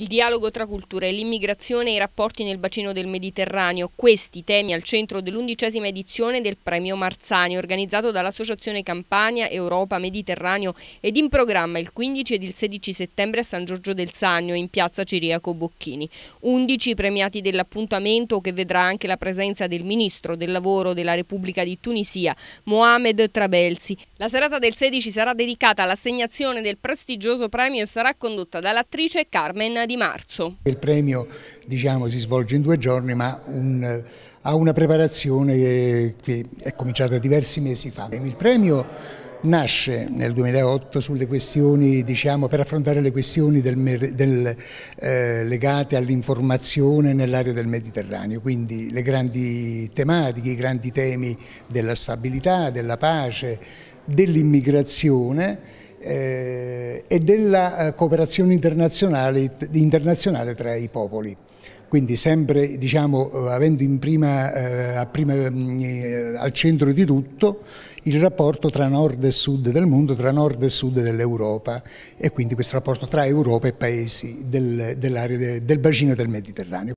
Il dialogo tra cultura e l'immigrazione e i rapporti nel bacino del Mediterraneo, questi temi al centro dell'undicesima edizione del Premio Marzani, organizzato dall'Associazione Campania, Europa, Mediterraneo ed in programma il 15 ed il 16 settembre a San Giorgio del Sannio in piazza Ciriaco Bocchini. Undici premiati dell'appuntamento che vedrà anche la presenza del Ministro del Lavoro della Repubblica di Tunisia, Mohamed Trabelsi. La serata del 16 sarà dedicata all'assegnazione del prestigioso premio e sarà condotta dall'attrice Carmen di marzo. Il premio diciamo, si svolge in due giorni ma un, ha una preparazione che, è cominciata diversi mesi fa. Il premio nasce nel 2008 diciamo, per affrontare le questioni del, del, eh, legate all'informazione nell'area del Mediterraneo, quindi le grandi tematiche, i grandi temi della stabilità, della pace, dell'immigrazione eh, e della eh, cooperazione internazionale, internazionale, tra i popoli. Quindi sempre diciamo, eh, avendo prima, eh, prima, mm, eh, al centro di tutto il rapporto tra nord e sud del mondo, tra nord e sud dell'Europa e quindi questo rapporto tra Europa e paesi del, dell'area de, del bacino del Mediterraneo.